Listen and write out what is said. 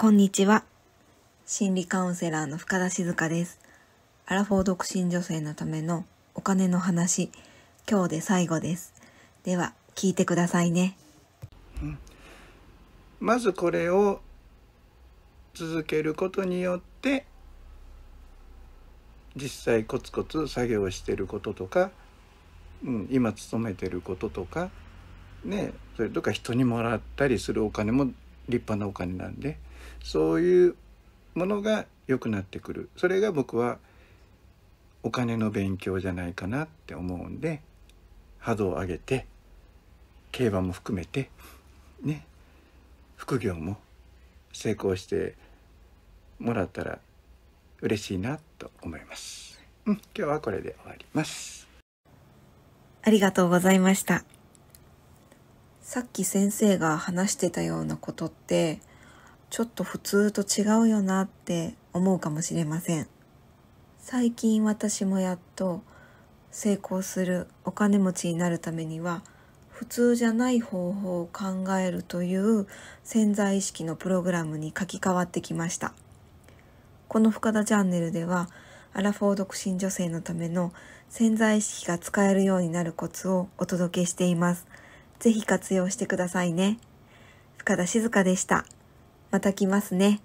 こんにちは。心理カウンセラーの深田静香です。アラフォー独身女性のためのお金の話、今日で最後です。では、聞いてくださいね。うん、まずこれを続けることによって、実際コツコツ作業してることとか、うん、今勤めてることとか、ね、それとか人にもらったりするお金も立派なお金なんでそういうものが良くなってくるそれが僕はお金の勉強じゃないかなって思うんで波動を上げて競馬も含めてね副業も成功してもらったら嬉しいなと思います。うん、今日はこれで終わります。ありがとうございました。さっき先生が話してたようなことってちょっと普通と違うよなって思うかもしれません最近私もやっと成功するお金持ちになるためには普通じゃない方法を考えるという潜在意識のプログラムに書き換わってきましたこの深田チャンネルではアラフォー独身女性のための潜在意識が使えるようになるコツをお届けしていますぜひ活用してくださいね。深田静香でした。また来ますね。